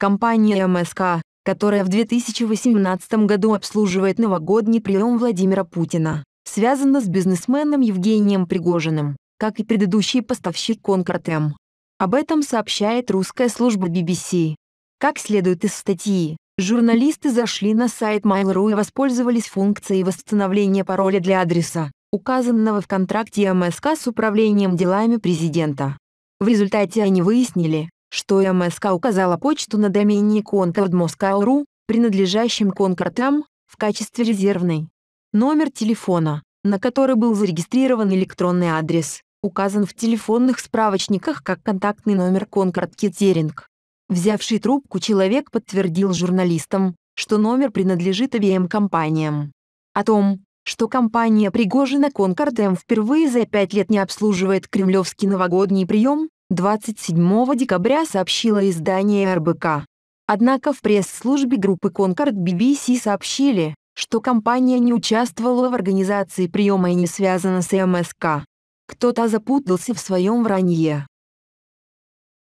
Компания МСК, которая в 2018 году обслуживает новогодний прием Владимира Путина, связана с бизнесменом Евгением Пригожиным, как и предыдущий поставщик Конкорд М. Об этом сообщает русская служба BBC. Как следует из статьи, журналисты зашли на сайт Mail.ru и воспользовались функцией восстановления пароля для адреса, указанного в контракте МСК с Управлением делами президента. В результате они выяснили, что МСК указала почту на домене Concord.Moscow.ru, принадлежащем Конкордам, в качестве резервной. Номер телефона, на который был зарегистрирован электронный адрес, указан в телефонных справочниках как контактный номер Конкорд Кетеринг. Взявший трубку человек подтвердил журналистам, что номер принадлежит обеим компаниям. О том, что компания Пригожина Конкорд М эм впервые за пять лет не обслуживает кремлевский новогодний прием, 27 декабря сообщило издание РБК. Однако в пресс-службе группы Concord BBC сообщили, что компания не участвовала в организации приема и не связана с МСК. Эм Кто-то запутался в своем вранье.